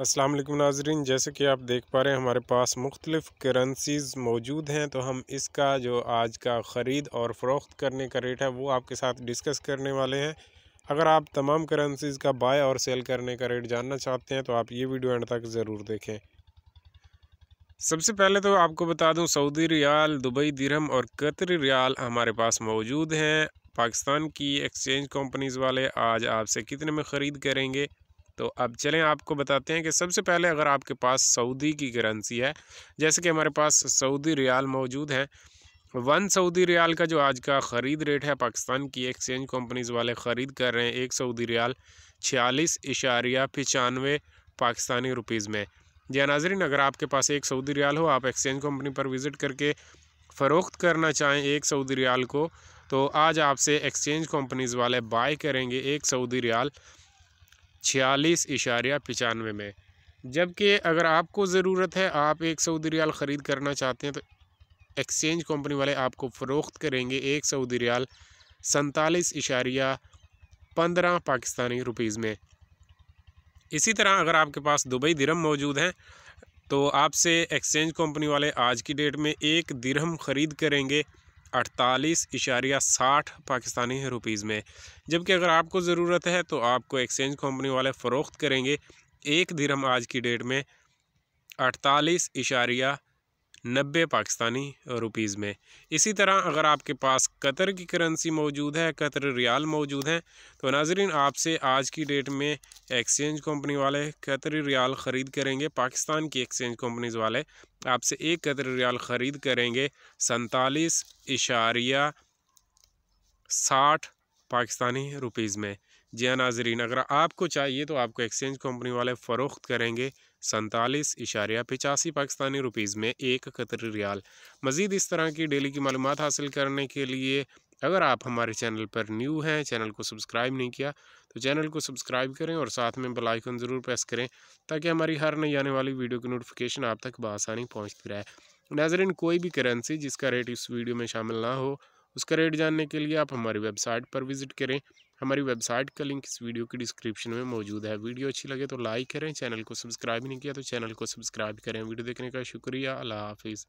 अस्सलाम वालेकुम नाजरीन जैसे कि आप देख पा रहे हैं हमारे पास मुख्तलिफ़ करेंसीज़ मौजूद हैं तो हम इसका जो आज का ख़रीद और फ़रोख्त करने का रेट है वो आपके साथ डिस्कस करने वाले हैं अगर आप तमाम करेंसीज़ का बाय और सेल करने का रेट जानना चाहते हैं तो आप ये वीडियो एंड तक ज़रूर देखें सबसे पहले तो आपको बता दूँ सऊदी रियाल दुबई दिरहम और कतरी रियाल हमारे पास मौजूद हैं पाकिस्तान की एक्सचेंज कंपनीज़ वाले आज आपसे कितने में ख़रीद करेंगे तो अब चलें आपको बताते हैं कि सबसे पहले अगर आपके पास सऊदी की करेंसी है जैसे कि हमारे पास सऊदी रियाल मौजूद हैं वन सऊदी रियाल का जो आज का ख़रीद रेट है पाकिस्तान की एक्सचेंज कंपनीज वाले ख़रीद कर रहे हैं एक सऊदी रियाल छियालीस इशारिया पचानवे पाकिस्तानी रुपीज़ में या नाजरीन अगर आपके पास एक सऊदी रियाल हो आप एक्सचेंज कंपनी पर विज़िट करके फ़रोख्त करना चाहें एक सऊदी रियाल को तो आज आपसे एक्सचेंज कंपनीज़ वाले बाय करेंगे एक सऊदी रियाल छियालीस इशारिया पचानवे में जबकि अगर आपको ज़रूरत है आप एक सऊदी रियाल ख़रीद करना चाहते हैं तो एक्सचेंज कंपनी वाले आपको फ़रोख्त करेंगे एक सऊदी रियाल सैतालीस इशारिया पंद्रह पाकिस्तानी रुपीज़ में इसी तरह अगर आपके पास दुबई दिरहम मौजूद हैं तो आपसे एक्सचेंज कंपनी वाले आज की डेट में एक दिरहम ख़रीद करेंगे अड़तालीस इशारिया साठ पाकिस्तानी रुपीज़ में जबकि अगर आपको ज़रूरत है तो आपको एक्सचेंज कंपनी वाले फ़रोख्त करेंगे एक दिरम आज की डेट में अड़तालीस इशारिया नब्बे पाकिस्तानी रुपीज़ में इसी तरह अगर आपके पास कतर की करेंसी मौजूद है कतर रियाल मौजूद हैं तो नाजरीन आपसे आज की डेट में एक्सचेंज कंपनी वाले कतर रियाल ख़रीद करेंगे पाकिस्तान की एक्सचेंज कंपनीज़ वाले आपसे एक कतर रियाल ख़रीद करेंगे सैतालीस इशारिया साठ पाकिस्तानी रुपीज़ में जी हाँ नाजरीन अगर आपको चाहिए तो आपको एक्सचेंज कंपनी वाले फ़रोख्त करेंगे सैंतालीस इशारिया पचासी पाकिस्तानी रुपीज़ में एक कतर रियाल मज़ीद इस तरह की डेली की मालूम हासिल करने के लिए अगर आप हमारे चैनल पर न्यू हैं चैनल को सब्सक्राइब नहीं किया तो चैनल को सब्सक्राइब करें और साथ में बेलाइकन ज़रूर प्रेस करें ताकि हमारी हर नई आने वाली वीडियो की नोटिफिकेशन आप तक बसानी पहुँचती रहे नाजरीन कोई भी करेंसी जिसका रेट इस वीडियो में शामिल ना हो उसका रेट जानने के लिए आप हमारी वेबसाइट पर विजिट करें हमारी वेबसाइट का लिंक इस वीडियो की डिस्क्रिप्शन में मौजूद है वीडियो अच्छी लगे तो लाइक करें चैनल को सब्सक्राइब नहीं किया तो चैनल को सब्सक्राइब करें वीडियो देखने का शुक्रिया अल्लाह हाफिज़